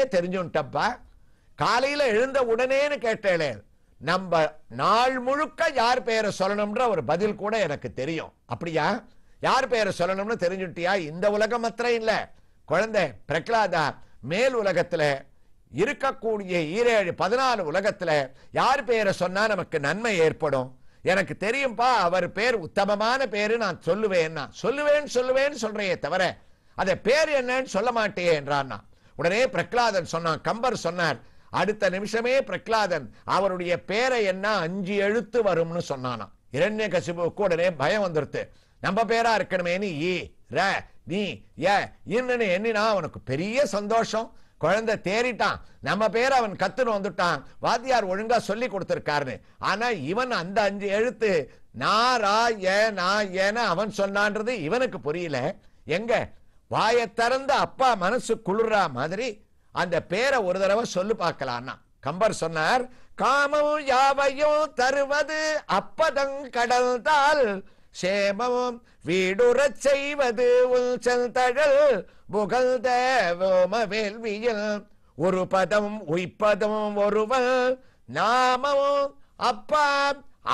உனக்கே தெரிஞ்சுட்டப்பா காலையில எழுந்த உடனேன்னு கேட்டேளே நம்ம நாள் முழுக்க யார் பெயரை சொல்லணும்ன்ற ஒரு பதில் கூட எனக்கு தெரியும் அப்படியா யார் பெயரை சொல்லணும்னு தெரிஞ்சுட்டியா இந்த உலகம் மாத்திர இல்ல குழந்தை பிரகலாதா மேல் உலகத்துல இருக்கக்கூடிய ஈரேழு பதினாலு உலகத்துல யார் பெயரை சொன்னா நமக்கு நன்மை ஏற்படும் எனக்கு தெரியும்பா அவர் பேர் உத்தமமான பேரு நான் சொல்லுவேன் சொல்லுவேன் சொல்லுவேன்னு சொல்றேன் தவிர அதை பேர் என்னன்னு சொல்ல மாட்டேன் என்றான் உடனே பிரகலாதன் சொன்னான் கம்பர் சொன்னார் அடுத்த நிமிஷமே பிரகலாதன் அவருடைய பேரை என்ன அஞ்சு எழுத்து வரும்னு சொன்னானா இரண்ய கசிபுக்கு உடனே பயம் வந்துருத்து நம்ம பேரா இருக்கணுமே நீ ர நீ ஏ எண்ணினா அவனுக்கு பெரிய சந்தோஷம் குழந்தை தேறிட்டான் நம்ம பேர் அவன் கத்துன்னு வந்துட்டான் வாத்தியார் ஒழுங்கா சொல்லி கொடுத்துருக்காருன்னு ஆனா இவன் அந்த அஞ்சு எழுத்து நா ரா ஏ நான் ஏன்னு அவன் சொன்னான்றது இவனுக்கு புரியல எங்க வாயை திறந்து அப்பா மனசு குளிர்ற மாதிரி அந்த பேரை ஒரு தடவை சொல்லு பார்க்கலாம் கம்பர் சொன்னார் காமம் யாவையும் தருவது அப்பதம் தால் சேமம் வீடுற செய்வது உச்சல் தழல் தேவோம வேள்வியில் ஒரு பதம் உய்ப்பதும் ஒருவன் நாமம் அப்பா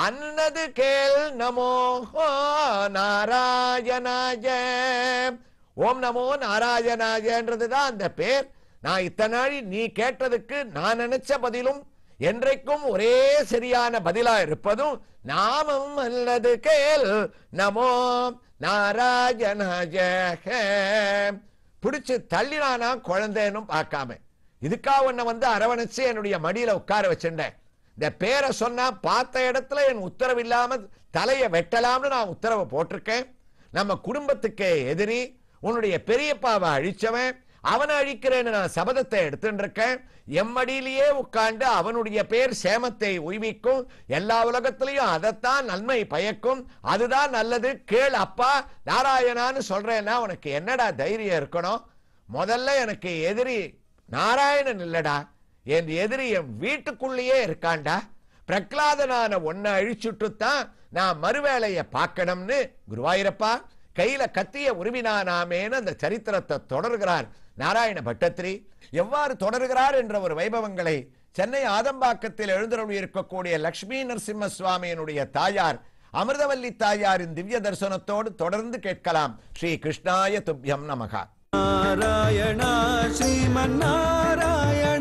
அன்னது கேள் நமோ நாராயணாய ஓம் நமோ நாராயணாயன்றது தான் அந்த பேர் நான் இத்தனை நீ கேட்டதுக்கு நான் நினைச்ச பதிலும் என்றைக்கும் ஒரே சரியான பதிலா இருப்பதும் நாமம் அல்லது கேள் நமோ நாராயணாய பிடிச்சு தள்ளினானா குழந்தைன்னு பார்க்காம இதுக்காக உன்னை வந்து அரவணைச்சு என்னுடைய மடியில உட்கார வச்சிருந்தேன் இந்த பேரை சொன்னா பார்த்த இடத்துல என் உத்தரவு இல்லாம தலையை வெட்டலாம்னு நான் உத்தரவை போட்டிருக்கேன் நம்ம குடும்பத்துக்கே எதிரி உன்னுடைய பெரியப்பாவை அழிச்சவன் அவனை அழிக்கிறேன்னு நான் சபதத்தை எடுத்துருக்கேன் எம்மடியிலேயே உட்காந்து அவனுடைய பேர் சேமத்தை உய்விக்கும் எல்லா உலகத்திலையும் அதைத்தான் நன்மை பயக்கும் அதுதான் நல்லது கேள் அப்பா நாராயணான்னு சொல்றேன்னா உனக்கு என்னடா தைரியம் இருக்கணும் முதல்ல எனக்கு எதிரி நாராயணன் இல்லடா என் எதிரி என் வீட்டுக்குள்ளேயே இருக்காண்டா பிரகலாதனான ஒன்னை அழிச்சுட்டு தான் நான் மறுவேலையை பார்க்கணும்னு குருவாயிரப்பா கையில கத்திய உருவினானாமேன்னு அந்த சரித்திரத்தை தொடர்கிறார் நாராயண பட்டத்திரி எவ்வாறு தொடர்கிறார் என்ற ஒரு வைபவங்களை சென்னை ஆதம்பாக்கத்தில் எழுந்தருள் இருக்கக்கூடிய லக்ஷ்மி நரசிம்ம சுவாமியினுடைய தாயார் அமிர்தவல்லி தாயாரின் திவ்ய தரிசனத்தோடு தொடர்ந்து கேட்கலாம் ஸ்ரீ கிருஷ்ணாய துப்யம் நமகா நாராயணா ஸ்ரீமன் நாராயண